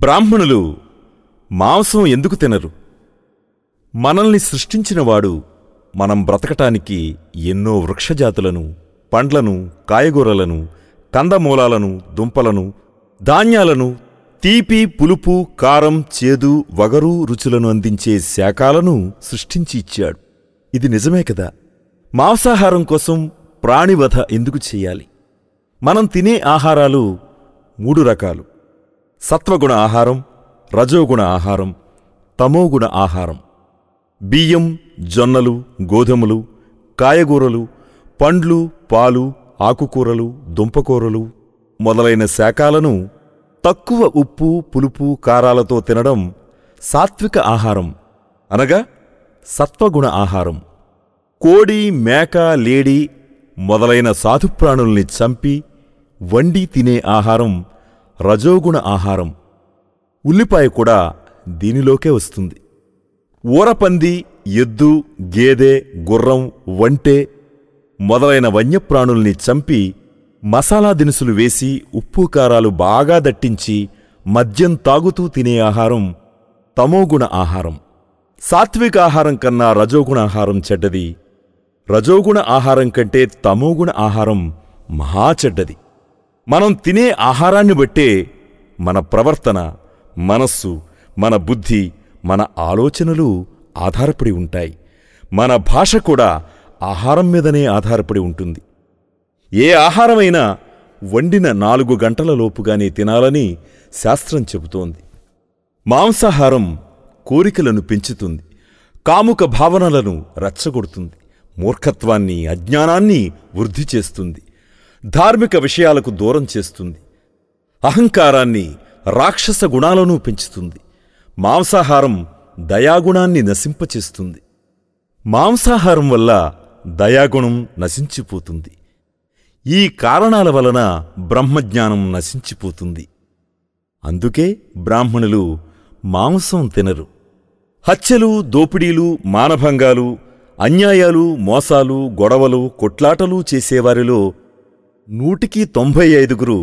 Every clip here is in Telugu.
బ్రాహ్మణులు మాంసం ఎందుకు తినరు మనల్ని సృష్టించినవాడు మనం బ్రతకటానికి ఎన్నో వృక్షజాతులను పండ్లను కాయగూరలను కందమూలాలను దుంపలను ధాన్యాలను తీపి పులుపు కారం చేదు వగరు రుచులను అందించే శాఖాలను సృష్టించి ఇచ్చాడు ఇది నిజమే కదా మాంసాహారం కోసం ప్రాణివధ ఎందుకు చేయాలి మనం తినే ఆహారాలు మూడు రకాలు సత్వగుణ ఆహారం రజోగుణ ఆహారం తమోగుణ ఆహారం బియ్యం జొన్నలు గోధుమలు కాయగూరలు పండ్లు పాలు ఆకుకూరలు దుంపకూరలు మొదలైన శాఖాలను తక్కువ ఉప్పు పులుపు కారాలతో తినడం సాత్విక ఆహారం అనగా సత్వగుణ ఆహారం కోడి మేక లేడి మొదలైన సాధుప్రాణుల్ని చంపి వండి తినే ఆహారం రజోగుణ ఆహారం ఉల్లిపాయ కూడా దీనిలోకే వస్తుంది ఊరపంది ఎద్దు గేదె గుర్రం వంటే మొదలైన వన్యప్రాణుల్ని చంపి మసాలా దినుసులు వేసి ఉప్పు కారాలు బాగా దట్టించి మద్యం తాగుతూ తినే ఆహారం తమోగుణ ఆహారం సాత్విక ఆహారం కన్నా రజోగుణ ఆహారం చెడ్డది రజోగుణ ఆహారం కంటే తమోగుణ ఆహారం మహా చెడ్డది మనం తినే ఆహారాన్ని బట్టే మన ప్రవర్తన మనస్సు మన బుద్ధి మన ఆలోచనలు ఆధారపడి ఉంటాయి మన భాష కూడా ఆహారం మీదనే ఆధారపడి ఉంటుంది ఏ ఆహారమైనా వండిన నాలుగు గంటల లోపుగానే తినాలని శాస్త్రం చెబుతోంది మాంసాహారం కోరికలను పెంచుతుంది కాముక భావనలను రచ్చగొడుతుంది మూర్ఖత్వాన్ని అజ్ఞానాన్ని వృద్ధి చేస్తుంది ధార్మిక విషయాలకు దూరం చేస్తుంది అహంకారాన్ని రాక్షస గుణాలను పెంచుతుంది మాంసాహారం దయాగుణాన్ని నశింపచేస్తుంది మాంసాహారం వల్ల దయాగుణం నశించిపోతుంది ఈ కారణాల వలన బ్రహ్మజ్ఞానం నశించిపోతుంది అందుకే బ్రాహ్మణులు మాంసం తినరు హత్యలు దోపిడీలు మానభంగాలు అన్యాయాలు మోసాలు గొడవలు కొట్లాటలు చేసేవారిలో నూటికి తొంభై ఐదుగురు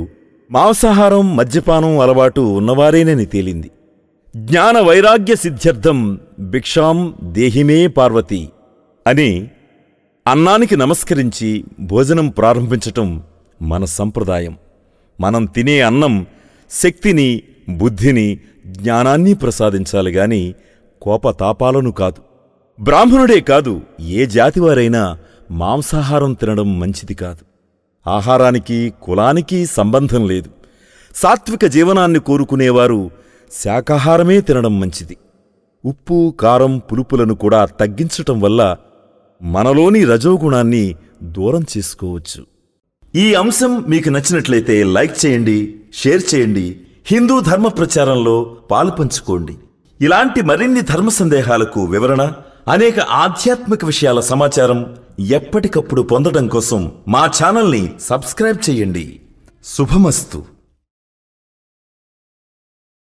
మాంసాహారం మద్యపానం అలవాటు ఉన్నవారేనని తేలింది జ్ఞాన వైరాగ్య సిద్ధ్యర్థం భిక్షాం దేహిమే పార్వతి అని అన్నానికి నమస్కరించి భోజనం ప్రారంభించటం మన సంప్రదాయం మనం తినే అన్నం శక్తిని బుద్ధిని జ్ఞానాన్ని ప్రసాదించాలి గాని కోపతాపాలను కాదు బ్రాహ్మణుడే కాదు ఏ జాతివారైనా మాంసాహారం తినడం మంచిది కాదు ఆహారానికి కులానికి సంబంధం లేదు సాత్విక జీవనాన్ని కోరుకునేవారు శాకాహారమే తినడం మంచిది ఉప్పు కారం పులుపులను కూడా తగ్గించటం వల్ల మనలోని రజోగుణాన్ని దూరం చేసుకోవచ్చు ఈ అంశం మీకు నచ్చినట్లయితే లైక్ చేయండి షేర్ చేయండి హిందూ ధర్మ ప్రచారంలో పాలుపంచుకోండి ఇలాంటి మరిన్ని ధర్మ సందేహాలకు వివరణ అనేక ఆధ్యాత్మిక విషయాల సమాచారం ఎప్పటికప్పుడు పొందడం కోసం మా ఛానల్ని సబ్స్క్రైబ్ చేయండి శుభమస్తు